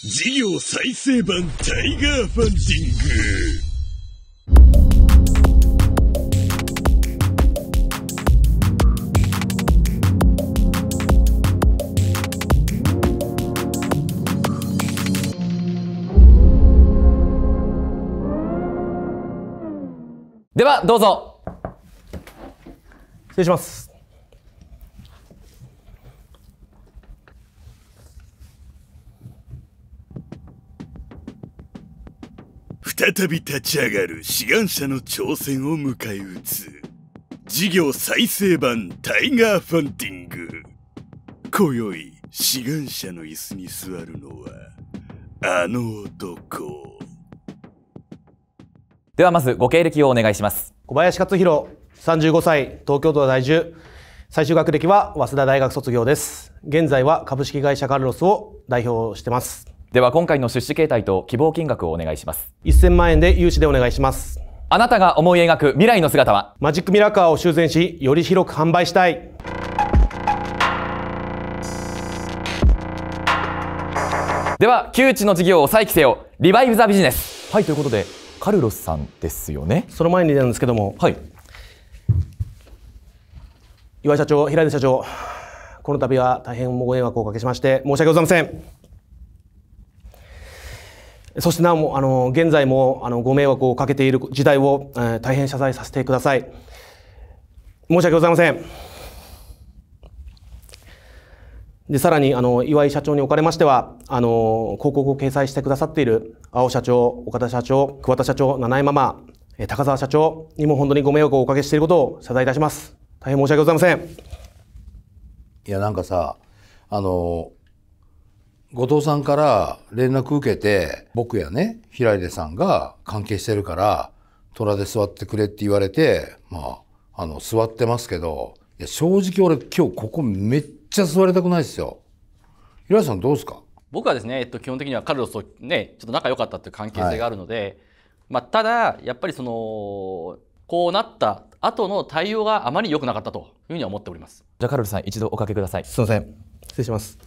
事業再生版タイガーファンディング。ではどうぞ失礼します再び立ち上がる志願者の挑戦を迎え撃つ事業再生版タイガーファンティング今宵志願者の椅子に座るのはあの男ではまずご経歴をお願いします小林克弘35歳東京都在住最終学歴は早稲田大学卒業です現在は株式会社カルロスを代表してますでは今回の出資形態と希望金額をお願いします1000万円で融資でお願いしますあなたが思い描く未来の姿はマジックミラーカーを修繕しより広く販売したいでは窮地の事業を再起せよリバイブ・ザ・ビジネスはいということでカルロスさんですよねその前になんですけども、はい、岩井社長平出社長この度は大変ご迷惑をおかけしまして申し訳ございませんそしてなお、あの、現在も、あの、ご迷惑をかけている時代を、えー、大変謝罪させてください。申し訳ございません。で、さらに、あの、岩井社長におかれましては、あの、広告を掲載してくださっている、青社長、岡田社長、桑田社長、七重ママ、高沢社長にも本当にご迷惑をおかけしていることを謝罪いたします。大変申し訳ございません。いや、なんかさ、あの、後藤さんから連絡受けて、僕やね、平出さんが関係してるから、虎で座ってくれって言われて、まあ、あの、座ってますけど、いや、正直俺今日ここめっちゃ座りたくないですよ。平出さんどうですか僕はですね、えっと、基本的にはカルロスとね、ちょっと仲良かったっていう関係性があるので、はい、まあ、ただ、やっぱりその、こうなった後の対応があまり良くなかったというふうには思っております。じゃあ、カルロスさん一度おかけください。すいません。失礼します。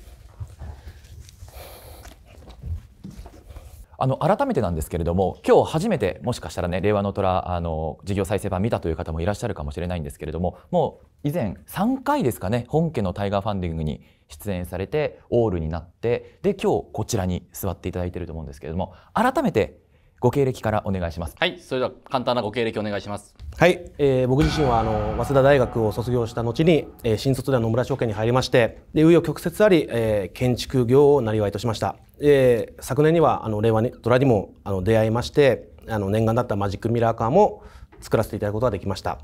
あの改めてなんですけれども今日初めてもしかしたらね令和の虎あの事業再生版見たという方もいらっしゃるかもしれないんですけれどももう以前3回ですかね本家のタイガーファンディングに出演されてオールになってで今日こちらに座っていただいていると思うんですけれども改めてご経歴からお願いしますはいそれでは簡単なご経歴お願いしますはい、えー、僕自身はあの早稲田大学を卒業した後に、えー、新卒では野村証券に入りましてで紆余曲折あり、えー、建築業をなりわとしました、えー、昨年にはあの令和にドラにもあの出会いましてあの念願だったマジックミラーカーも作らせていただくことができました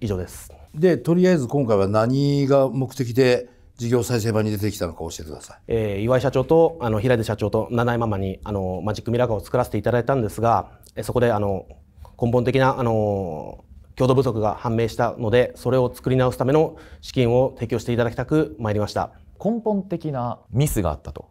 以上ですでとりあえず今回は何が目的で事業再生版に出てきたのか教えてください、えー、岩井社長とあの平出社長と七井ママにあのマジックミラーカーを作らせていただいたんですがそこであの根本的なあの強度不足が判明したのでそれを作り直すための資金を提供していただきたく参りました根本的なミスがあったと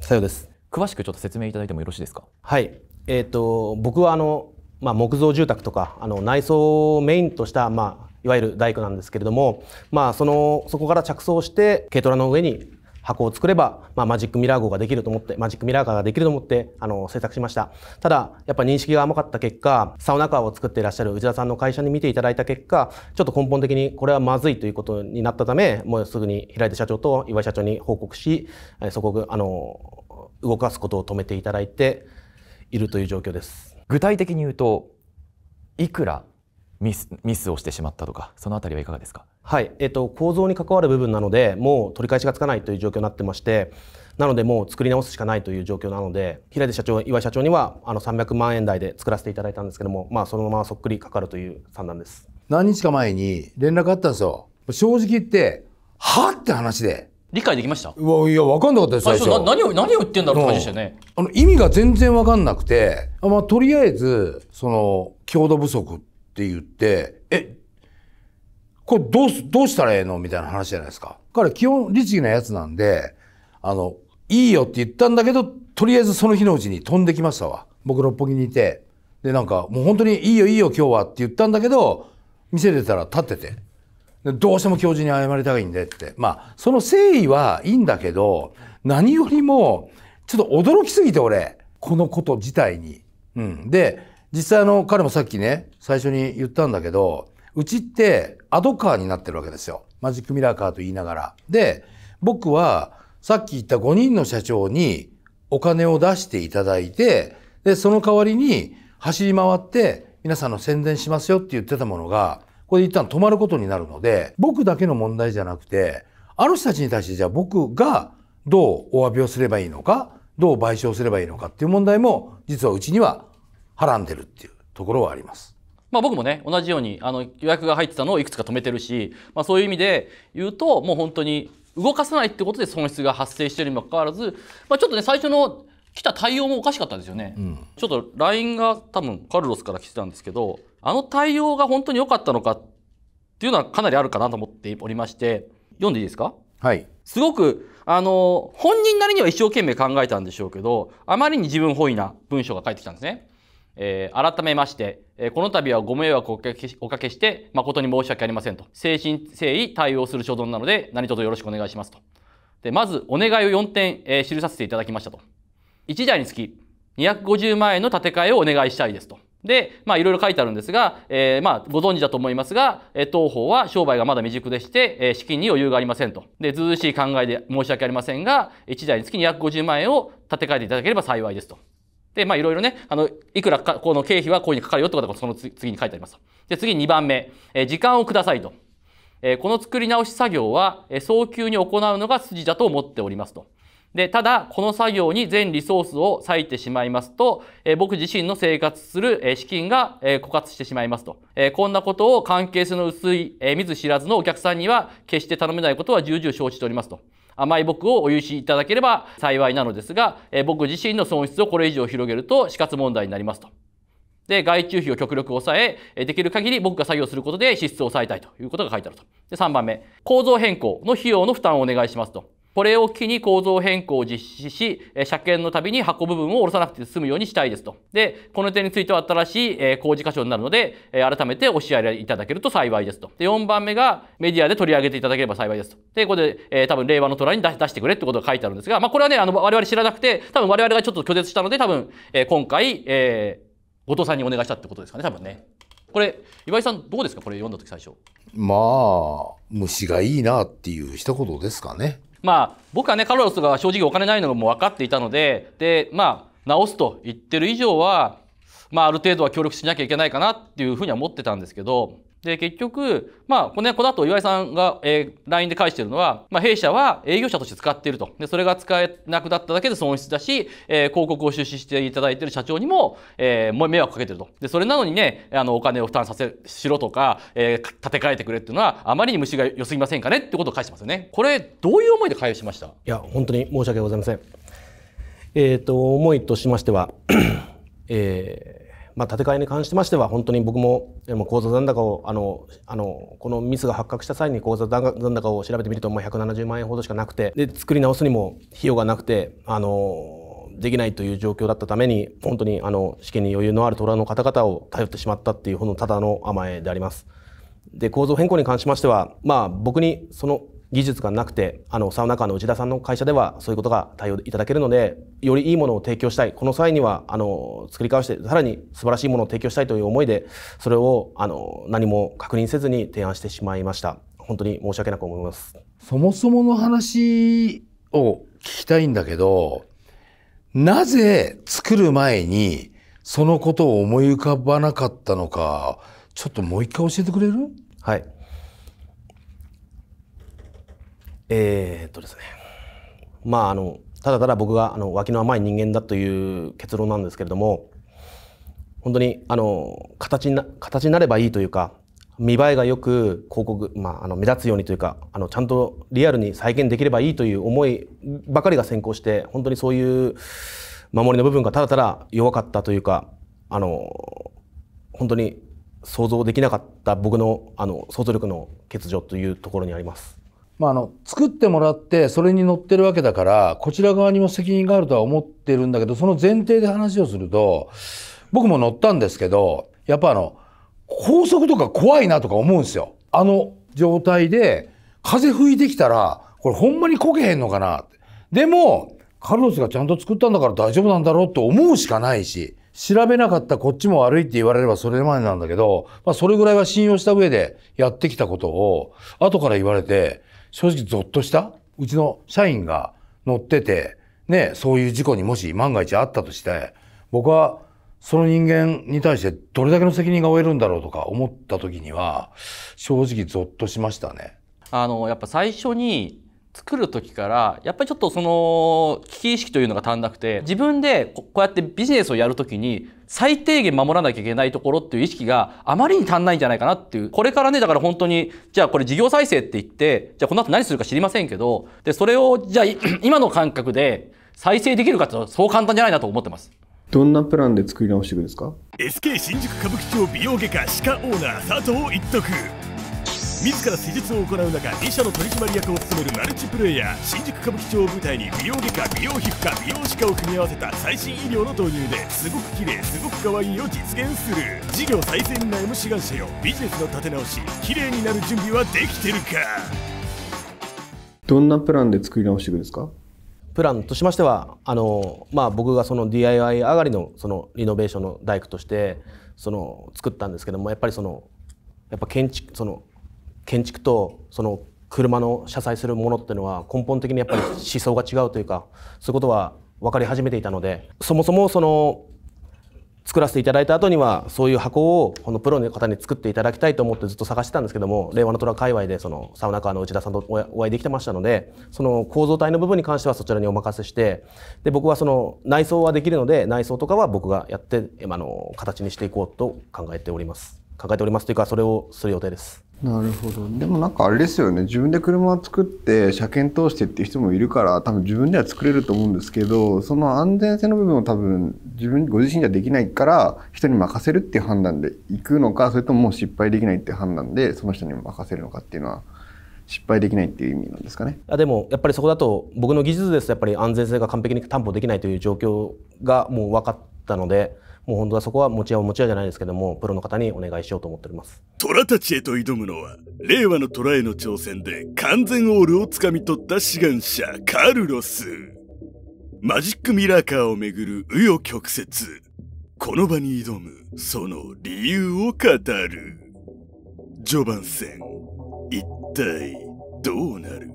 さようです詳しくちょっと説明いただいてもよろしいですかはいえっ、ー、と僕はあのまあ、木造住宅とかあの内装をメインとした、まあ、いわゆる大工なんですけれども、まあ、そのそこから着想して軽トラの上に箱を作れば、まあ、マジックミラー号ができると思ってマジックミラーカーができると思ってあの制作しましたただやっぱ認識が甘かった結果サウナカーを作っていらっしゃる内田さんの会社に見ていただいた結果ちょっと根本的にこれはまずいということになったためもうすぐに平出社長と岩井社長に報告しそこあの動かすことを止めていただいているという状況です具体的に言うといくらミスミスをしてしまったとかそのあたりはいかがですか、はいえっと、構造に関わる部分なのでもう取り返しがつかないという状況になってましてなのでもう作り直すしかないという状況なので平出社長岩井社長にはあの300万円台で作らせていただいたんですけども、まあ、そのままそっくりかかるという算段です何日か前に連絡あったんですよ正直言ってはって話で理解できましたうわいや分かんなかったです最初何を何を言ってんだろうって感じでしたね、あの意味が全然分かんなくて、まあ、とりあえずその強度不足って言って、え、これどうどうしたらええのみたいな話じゃないですか。ら基本律儀なやつなんで、あの、いいよって言ったんだけど、とりあえずその日のうちに飛んできましたわ。僕六本木にいて。で、なんか、もう本当にいいよいいよ今日はって言ったんだけど、見せてたら立ってて。でどうしても教授に謝りたいんでって。まあ、その誠意はいいんだけど、何よりも、ちょっと驚きすぎて俺、このこと自体に。うん。で、実際あの、彼もさっきね、最初に言ったんだけど、うちってアドカーになってるわけですよ。マジックミラーカーと言いながら。で、僕はさっき言った5人の社長にお金を出していただいて、で、その代わりに走り回って皆さんの宣伝しますよって言ってたものが、これで一旦止まることになるので、僕だけの問題じゃなくて、あの人たちに対してじゃあ僕がどうお詫びをすればいいのか、どう賠償すればいいのかっていう問題も実はうちにははらんでるっていうところはあります。まあ、僕もね同じようにあの予約が入ってたのをいくつか止めてるし、まあ、そういう意味で言うともう本当に動かさないってことで損失が発生してるにもかかわらず、まあ、ちょっとね最初の来た対応もおかしかったですよね、うん、ちょっと LINE が多分カルロスから来てたんですけどあの対応が本当に良かったのかっていうのはかなりあるかなと思っておりまして読んでいいですかはいすごくあの本人なりには一生懸命考えたんでしょうけどあまりに自分本位な文章が返ってきたんですね。改めまして、この度はご迷惑をおかけして、誠に申し訳ありませんと。誠心誠意対応する所存なので、何卒よろしくお願いしますと。で、まず、お願いを4点、記させていただきましたと。1台につき、250万円の建て替えをお願いしたいですと。で、まあいろいろ書いてあるんですが、えー、まあご存知だと思いますが、当方は商売がまだ未熟でして、資金に余裕がありませんと。で、ずうしい考えで申し訳ありませんが、1台につき250万円を建て替えていただければ幸いですと。で、まあいろいろね、あの、いくらか、この経費はこういうふうにかかるよってことがその次に書いてあります。で、次2番目、えー、時間をくださいと。えー、この作り直し作業は、え早急に行うのが筋だと思っておりますと。で、ただ、この作業に全リソースを割いてしまいますと、えー、僕自身の生活する、え資金が、え枯渇してしまいますと。えこんなことを関係性の薄い、え見ず知らずのお客さんには決して頼めないことは重々承知しておりますと。甘い僕をお許しいただければ幸いなのですが、え僕自身の損失をこれ以上広げると死活問題になりますと。で、外注費を極力抑え、できる限り僕が作業することで支出を抑えたいということが書いてあると。で、3番目、構造変更の費用の負担をお願いしますと。これを機に構造変更を実施し、車検のたびに箱部分を下ろさなくて済むようにしたいですと。で、この点については新しい工事箇所になるので、改めてお知らせいただけると幸いですと。で、4番目がメディアで取り上げていただければ幸いですと。で、ここで、えー、多分令和の虎に出してくれってことが書いてあるんですが、まあこれはね、あの、我々知らなくて、多分我々がちょっと拒絶したので、多分、えー、今回、えー、後藤さんにお願いしたってことですかね、多分ね。これ岩井さんどうですかこれ読んだ時最初まあ虫がいいなっていう一言ですかねまあ僕はねカロロスが正直お金ないのがもう分かっていたのででまあ直すと言ってる以上はまあ、ある程度は協力しなきゃいけないかなっていうふうには思ってたんですけど、で、結局、まあ、この、この後岩井さんが、えー、LINE で返してるのは、まあ、弊社は営業者として使っていると。で、それが使えなくなっただけで損失だし、えー、広告を出資していただいている社長にも、えー、迷惑かけてると。で、それなのにね、あの、お金を負担させ、しろとか、えー、立て替えてくれっていうのは、あまりに虫が良すぎませんかねってことを返してますよね。これ、どういう思いで返しましたいや、本当に申し訳ございません。えっ、ー、と、思いとしましてはえーまあ、建て替えに関してましては本当に僕も口座残高をあのあのこのミスが発覚した際に口座残高を調べてみるとまあ、170万円ほどしかなくてで作り直すにも費用がなくてあのできないという状況だったために本当にあの試験に余裕のある虎の方々を頼ってしまったっていうほのただの甘えであります。で構造変更に関しましては、まあ、僕にその技術がなくてあのサウナ館の内田さんの会社ではそういうことが対応いただけるのでよりいいものを提供したいこの際にはあの作りわしてさらに素晴らしいものを提供したいという思いでそれをあの何も確認せずに提案してしまいました本当に申し訳なく思いますそもそもの話を聞きたいんだけどなぜ作る前にそのことを思い浮かばなかったのかちょっともう一回教えてくれるはいえー、っとですねまああのただただ僕があの脇の甘い人間だという結論なんですけれども本当にあの形にな形になればいいというか見栄えがよく広告、まあ、あの目立つようにというかあのちゃんとリアルに再現できればいいという思いばかりが先行して本当にそういう守りの部分がただただ弱かったというかあの本当に想像できなかった僕のあの想像力の欠如というところにあります。まあ、あの作ってもらってそれに乗ってるわけだからこちら側にも責任があるとは思ってるんだけどその前提で話をすると僕も乗ったんですけどやっぱあの高速とか怖いなとか思うんですよ。あの状態で風吹いてきたらこれほんまにこけへんのかなって。でもカルロスがちゃんと作ったんだから大丈夫なんだろうと思うしかないし調べなかったこっちも悪いって言われればそれまでなんだけど、まあそれぐらいは信用した上でやってきたことを、後から言われて、正直ゾッとした。うちの社員が乗ってて、ね、そういう事故にもし万が一あったとして、僕はその人間に対してどれだけの責任が負えるんだろうとか思った時には、正直ゾッとしましたね。あの、やっぱ最初に作る時からやっぱりちょっとその危機意識というのが足んなくて自分でこうやってビジネスをやる時に最低限守らなきゃいけないところっていう意識があまりに足んないんじゃないかなっていう。これからね、だから本当に、じゃあこれ事業再生って言って、じゃあこの後何するか知りませんけど、で、それを、じゃあ 今の感覚で再生できるかってそう簡単じゃないなと思ってます。どんなプランで作り直していくんですか ?SK 新宿歌舞伎町美容外科歯科オーナー佐藤一徳。自ら施術を行う中医社の取締役を務めるマルチプレイヤー新宿歌舞伎町を舞台に美容外科美容皮膚科美容歯科を組み合わせた最新医療の導入ですごく綺麗すごく可愛いを実現する事業再生に悩む志願者よビジネスの立て直し綺麗になる準備はできてるかどんなプランで作り直していくんですかプランとしましてはあの、まあ、僕がその DIY 上がりのそのリノベーションの大工としてその作ったんですけどもやっぱりそのやっぱ建築その建築とその車の車載するものっていうのは根本的にやっぱり思想が違うというかそういうことは分かり始めていたのでそもそもその作らせていただいた後にはそういう箱をこのプロの方に作っていただきたいと思ってずっと探してたんですけども令和の虎界隈でそのサウナカーの内田さんとお会いできてましたのでその構造体の部分に関してはそちらにお任せしてで僕はその内装はできるので内装とかは僕がやって今の形にしていこうと考えております考えておりますというかそれをする予定です。なるほどでもなんかあれですよね自分で車を作って車検通してっていう人もいるから多分自分では作れると思うんですけどその安全性の部分を多分自分ご自身ではできないから人に任せるっていう判断で行くのかそれとももう失敗できないっていう判断でその人に任せるのかっていうのは失敗できないっていう意味なんですかねでもやっぱりそこだと僕の技術ですとやっぱり安全性が完璧に担保できないという状況がもう分かったので。もう本当はそこは持ち合を持ち屋じゃないですけども、プロの方にお願いしようと思っております。虎たちへと挑むのは、令和の虎への挑戦で完全オールをつかみ取った志願者、カルロス。マジックミラーカーをめぐる紆余曲折。この場に挑む、その理由を語る。序盤戦、一体どうなる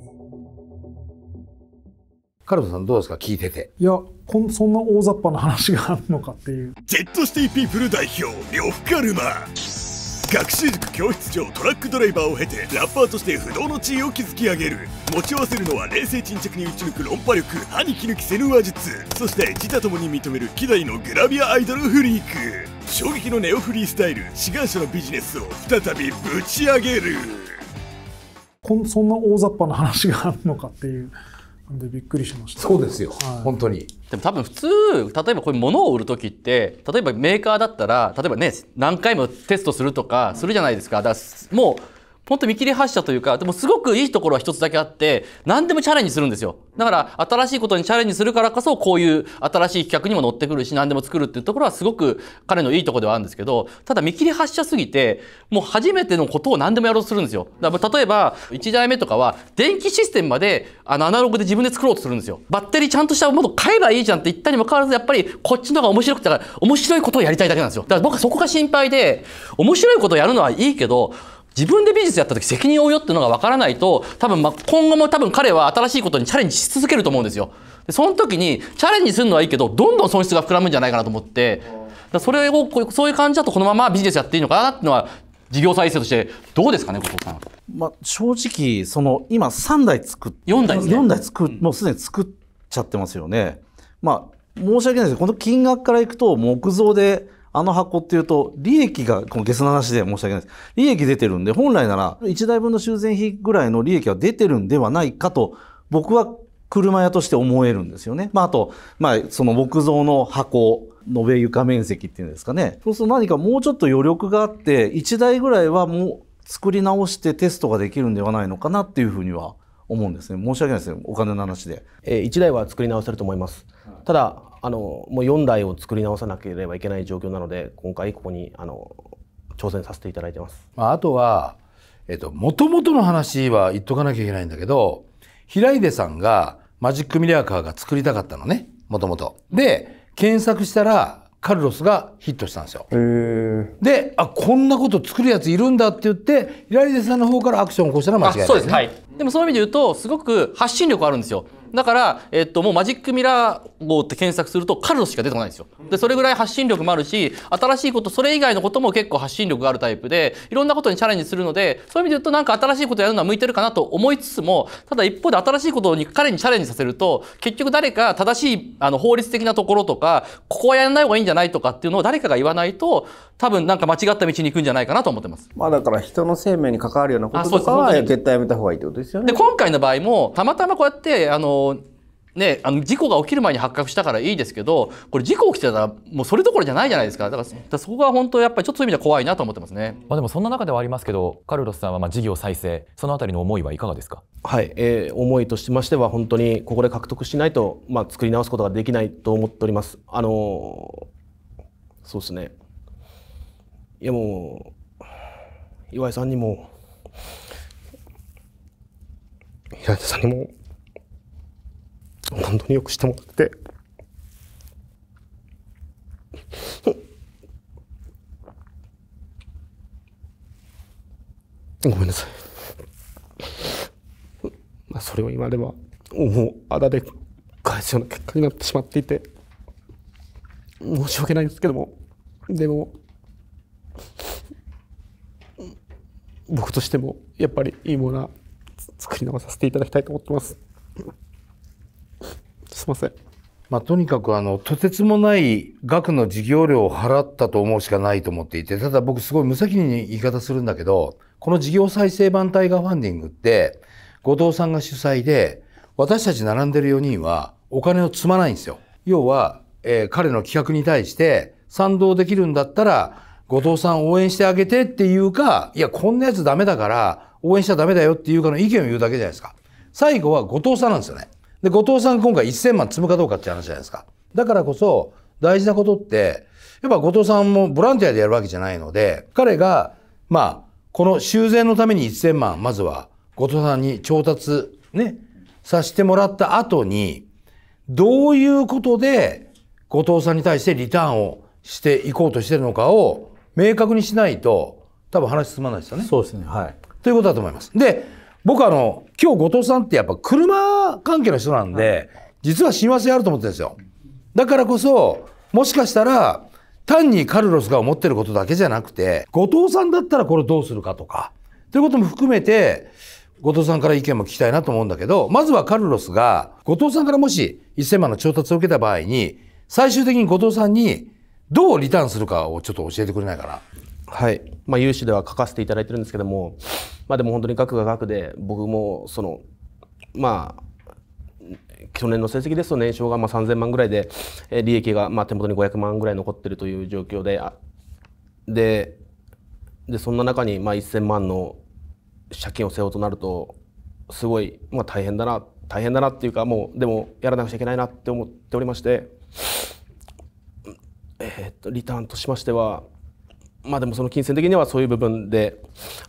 カルトさんどうですか聞いてていやこんそんな大雑把な話があるのかっていう Z シティピープル代表呂布カルマ学習塾教室長トラックドライバーを経てラッパーとして不動の地位を築き上げる持ち合わせるのは冷静沈着に打ち抜く論破力歯に衣着せぬ話術そして自他ともに認める希代のグラビアアイドルフリーク衝撃のネオフリースタイル志願者のビジネスを再びぶち上げるこんそんな大雑把な話があるのかっていうでびっくりしましたそうですよ、はい、本当にでも多分普通例えばこういうものを売る時って例えばメーカーだったら例えばね何回もテストするとかするじゃないですかだからもう本当見切り発車というか、でもすごくいいところは一つだけあって、何でもチャレンジするんですよ。だから、新しいことにチャレンジするからこそ、こういう新しい企画にも乗ってくるし、何でも作るっていうところはすごく彼のいいところではあるんですけど、ただ見切り発車すぎて、もう初めてのことを何でもやろうとするんですよ。だから例えば、1台目とかは、電気システムまで、あの、アナログで自分で作ろうとするんですよ。バッテリーちゃんとしたもの買えばいいじゃんって言ったにもかかわらず、やっぱりこっちの方が面白くて、面白いことをやりたいだけなんですよ。だから僕はそこが心配で、面白いことをやるのはいいけど、自分で美術やった時責任を負うよっていうのが分からないと多分まあ今後も多分彼は新しいことにチャレンジし続けると思うんですよ。でその時にチャレンジするのはいいけどどんどん損失が膨らむんじゃないかなと思ってだそれをそういう感じだとこのままビジネスやっていいのかなっていうのは事業再生としてどうですかね後藤さん。まあ、正直その今3台作って4台ですね。4台作もうすでに作っちゃってますよね。まあ申し訳ないですこの金額からいくと木造であの箱っていうと、利益が、このゲスの話で申し訳ないです。利益出てるんで、本来なら1台分の修繕費ぐらいの利益は出てるんではないかと、僕は車屋として思えるんですよね。まあ、あと、まあ、その木造の箱、延べ床面積っていうんですかね。そうすると何かもうちょっと余力があって、1台ぐらいはもう作り直してテストができるんではないのかなっていうふうには思うんですね。申し訳ないですね。お金の話で。えー、1台は作り直せると思います。ただ、あのもう4台を作り直さなければいけない状況なので今回ここにあの挑戦させていただいてます。まあ、あとはえっともとの話は言っとかなきゃいけないんだけど平出さんがマジックミラーカーが作りたかったのねもともと。で検索したらカルロスがヒットしたんですよ。で、あ、こんなこと作るやついるんだって言って、平出さんの方からアクションを起こしたら間違いない、ね、そうです。はい。でもそういう意味で言うと、すごく発信力あるんですよ。だから、えっと、もうマジックミラー号って検索するとカルロスしか出てこないんですよ。で、それぐらい発信力もあるし、新しいこと、それ以外のことも結構発信力があるタイプで、いろんなことにチャレンジするので、そういう意味で言うとなんか新しいことやるのは向いてるかなと思いつつも、ただ一方で新しいことに彼にチャレンジさせると、結局誰か正しいあの法律的なところとか、ここはやらない方がいいんじゃないとかっていうのを誰かが言わないと、多分なんか間違った道に行くんじゃないかなと思ってます。まあだから人の生命に関わるようなこととかは絶対やめた方がいいってことですよね。で、今回の場合も、たまたまこうやって、あの、ね、あの事故が起きる前に発覚したからいいですけどこれ事故起きてたらもうそれどころじゃないじゃないですかだからそこが本当やっぱりちょっとそういう意味では怖いなと思ってますね、まあ、でもそんな中ではありますけどカルロスさんはまあ事業再生そのあたりの思いはいかがですかはい、えー、思いとしましては本当にここで獲得しないと、まあ、作り直すことができないと思っておりますあのー、そうですねいやもう岩井さんにも平井さんにも本当によくしてもらってごめんなさいまあそれを今ではもうあだで返すような結果になってしまっていて申し訳ないですけどもでも僕としてもやっぱりいいものは作り直させていただきたいと思ってます。すいません。まあ、とにかくあのとてつもない額の事業料を払ったと思うしかないと思っていてただ僕すごい無責任に言い方するんだけどこの事業再生版タイガーファンディングって後藤さんが主催で私たち並んでる4人はお金を積まないんですよ。要は、えー、彼の企画に対して賛同できるんだったら後藤さん応援してあげてっていうかいやこんなやつダメだから応援しちゃダメだよっていうかの意見を言うだけじゃないですか。最後は後藤さんなんですよね。で、後藤さん今回1000万積むかどうかって話じゃないですか。だからこそ、大事なことって、やっぱ後藤さんもボランティアでやるわけじゃないので、彼が、まあ、この修繕のために1000万、まずは後藤さんに調達、ね、させてもらった後に、どういうことで後藤さんに対してリターンをしていこうとしてるのかを明確にしないと、多分話進まないですよね。そうですね。はい。ということだと思います。で、僕あの、今日後藤さんってやっぱ車関係の人なんで、実は親和性あると思ってるんですよ。だからこそ、もしかしたら、単にカルロスが思ってることだけじゃなくて、後藤さんだったらこれどうするかとか、ということも含めて、後藤さんから意見も聞きたいなと思うんだけど、まずはカルロスが、後藤さんからもし1000万の調達を受けた場合に、最終的に後藤さんにどうリターンするかをちょっと教えてくれないかな。はい、まあ、有志では書かせていただいてるんですけども、まあ、でも本当に額が額で僕もそのまあ去年の成績ですと年商がまあ3000万ぐらいで利益がまあ手元に500万ぐらい残ってるという状況でででそんな中にまあ1000万の借金を背負うとなるとすごいまあ大変だな大変だなっていうかもうでもやらなくちゃいけないなって思っておりまして、えっとリターンとしましてはまあでもその金銭的にはそういう部分で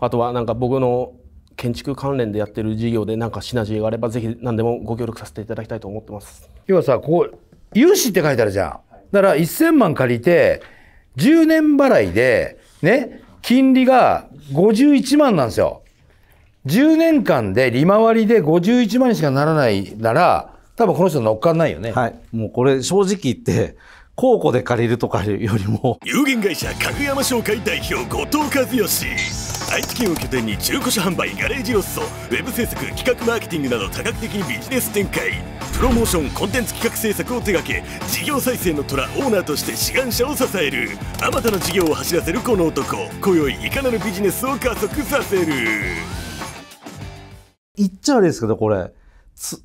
あとはなんか僕の建築関連でやってる事業でなんかシナジーがあればぜひ何でもご協力させていただきたいと思ってます要はさこ融資って書いてあるじゃんだから1000万借りて10年払いでね金利が51万なんですよ10年間で利回りで51万にしかならないなら多分この人乗っかんないよねはいもうこれ正直言って高庫で借りるとかよりも有限会社格山商会代表後藤和義愛知県を拠点に中古車販売ガレージロッソウェブ制作企画マーケティングなど多角的にビジネス展開プロモーションコンテンツ企画制作を手掛け事業再生の虎オーナーとして志願者を支えるあまたの事業を走らせるこの男今宵いかなるビジネスを加速させる言っちゃあれですけどこれつ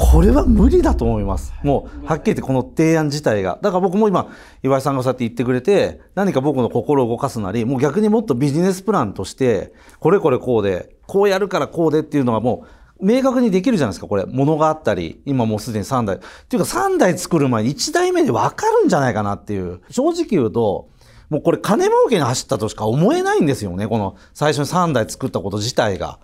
これは無理だと思います。もう、はっきり言ってこの提案自体が。だから僕も今、岩井さんがそうやって言ってくれて、何か僕の心を動かすなり、もう逆にもっとビジネスプランとして、これこれこうで、こうやるからこうでっていうのがもう、明確にできるじゃないですか、これ。物があったり、今もうすでに3台。っていうか3台作る前に1台目でわかるんじゃないかなっていう。正直言うと、もうこれ金儲けに走ったとしか思えないんですよね、この最初に3台作ったこと自体が。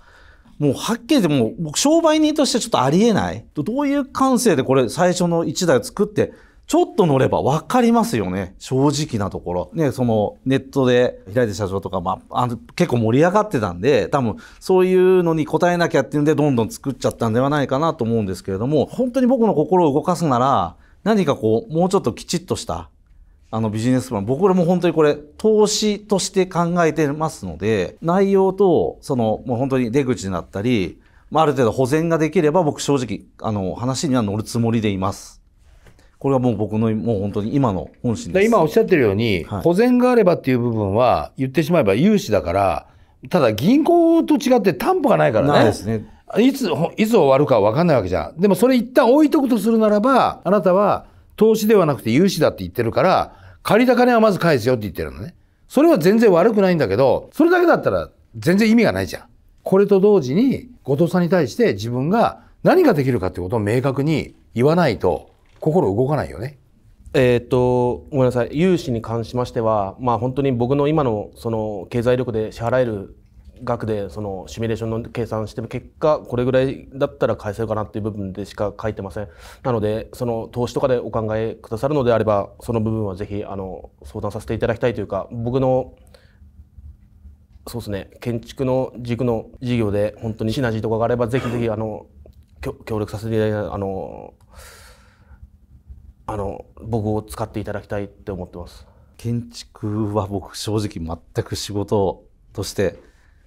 もうはっきり言ってもう僕商売人としてちょっとありえない。どういう感性でこれ最初の1台を作って、ちょっと乗れば分かりますよね。正直なところ。ね、そのネットで平手社長とか、まあ、あの結構盛り上がってたんで、多分そういうのに応えなきゃっていうんで、どんどん作っちゃったんではないかなと思うんですけれども、本当に僕の心を動かすなら、何かこう、もうちょっときちっとしたあのビジネスプラン、僕らも本当にこれ、投資として考えてますので、内容と、その、もう本当に出口になったり、まあ、ある程度保全ができれば、僕正直、あの、話には乗るつもりでいます。これはもう僕の、もう本当に今の本心です。今おっしゃってるように、はい、保全があればっていう部分は、言ってしまえば融資だから、ただ銀行と違って担保がないからね。ないですね。いつ、いつ終わるか分かんないわけじゃん。でもそれ一旦置いとくとするならば、あなたは投資ではなくて融資だって言ってるから、借りた金はまず返すよって言ってるのね。それは全然悪くないんだけど、それだけだったら全然意味がないじゃん。これと同時に、後藤さんに対して自分が何ができるかってことを明確に言わないと、心動かないよね。えっと、ごめんなさい。融資に関しましては、まあ本当に僕の今のその経済力で支払える額でそのシミュレーションの計算して結果これぐらいだったら返せるかなっていう部分でしか書いてませんなのでその投資とかでお考えくださるのであればその部分はぜひあの相談させていただきたいというか僕のそうですね建築の軸の事業で本当にシナジーとかがあればぜひぜひあの協力させていただきたいあのあの僕を使っていただきたいって思ってます建築は僕正直全く仕事として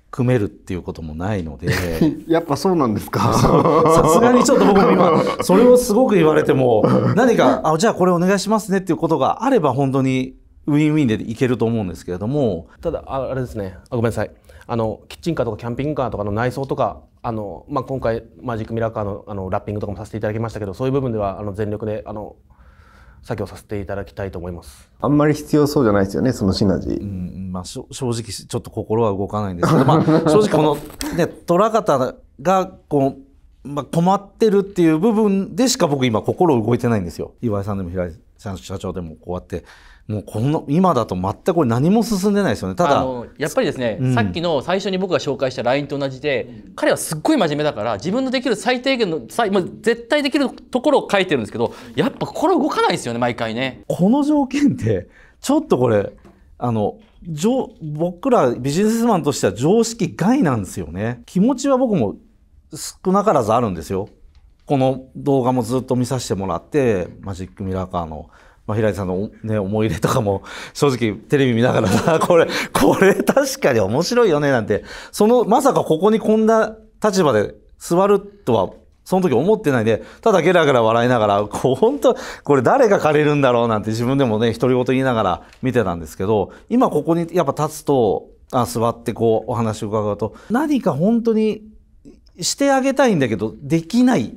組めるっていうこともないので やっぱそうなんですか さすがにちょっと僕も今それをすごく言われても何かあじゃあこれお願いしますねっていうことがあれば本当にウィンウィンでいけると思うんですけれどもただあれですねあごめんなさいあのキッチンカーとかキャンピングカーとかの内装とかあの、まあ、今回マジックミラーカーのあのラッピングとかもさせていただきましたけどそういう部分ではあの全力であの作業させていただきたいと思います。あんまり必要そうじゃないですよね、そのシナジー。うん、まあ、正直、ちょっと心は動かないんですけど、まあ、正直、この、ね、虎方が、こう、まあ、困ってるっていう部分でしか僕今心動いてないんですよ。岩井さんでも平井さん社長でもこうやってもうこの今だと全く何も進んでないですよねただやっぱりですね、うん、さっきの最初に僕が紹介した LINE と同じで、彼はすっごい真面目だから自分のできる最低限の最、まあ、絶対できるところを書いてるんですけどやっぱこれ動かないですよね毎回ね。この条件ってちょっとこれあの僕らビジネスマンとしては常識外なんですよね。気持ちは僕も少なからずあるんですよ。この動画もずっと見させてもらって、マジックミラーカーの。まあ、平井さんの、ね、思い入れとかも正直テレビ見ながら これ、これ確かに面白いよねなんて、その、まさかここにこんな立場で座るとは、その時思ってないで、ただゲラゲラ笑いながら、こう本当、これ誰が借りるんだろうなんて自分でもね、独り言言いながら見てたんですけど、今ここにやっぱ立つと、あ座ってこうお話を伺うと、何か本当にしてあげたいんだけど、できないっ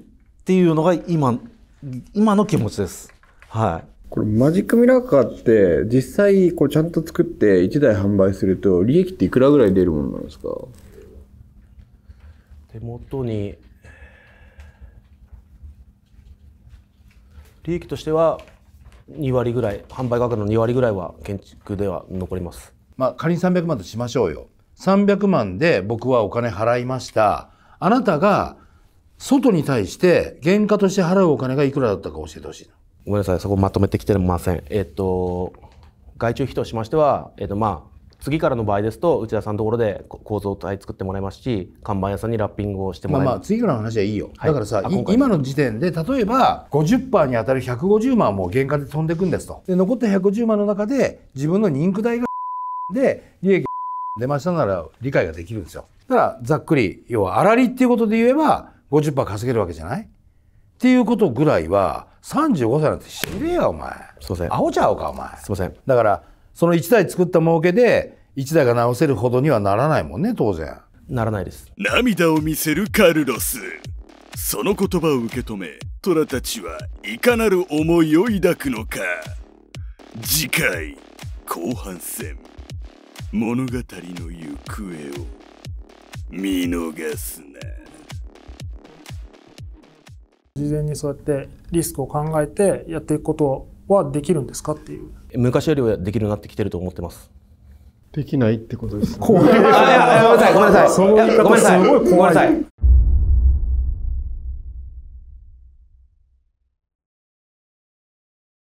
ていうのが今、今の気持ちです。はい。これマジックミラーカーって実際こうちゃんと作って1台販売すると利益っていくらぐらい出るものなんですか手元に利益としては2割ぐらい販売額の2割ぐらいは建築では残ります、まあ、仮に300万としましょうよ300万で僕はお金払いましたあなたが外に対して原価として払うお金がいくらだったか教えてほしいごめんなさい、そこまとめてきてません。えっと、外注費としましては、えっと、まあ、次からの場合ですと内田さんのところで構造体作ってもらいますし看板屋さんにラッピングをしてもらいますまあまあ次からの話はいいよ、はい、だからさ今の時点で例えば50%に当たる150万はもう原価で飛んでいくんですとで残った150万の中で自分の人気代が で利益出ましたなら理解ができるんですよだからざっくり要は粗利っていうことで言えば50%稼げるわけじゃないっていうことぐらいは35歳なんて知れやお前すいませんアホちゃうかお前すいませんだからその1台作った儲けで1台が直せるほどにはならないもんね当然ならないです涙を見せるカルロスその言葉を受け止め虎たちはいかなる思いを抱くのか次回後半戦物語の行方を見逃すな。事前にそうやってリスクを考えてやっていくことはできるんですかっていう昔よりはできるようになってきてると思ってますできないってことです、ね、怖いごめんなさいごめんなさいごめんなさい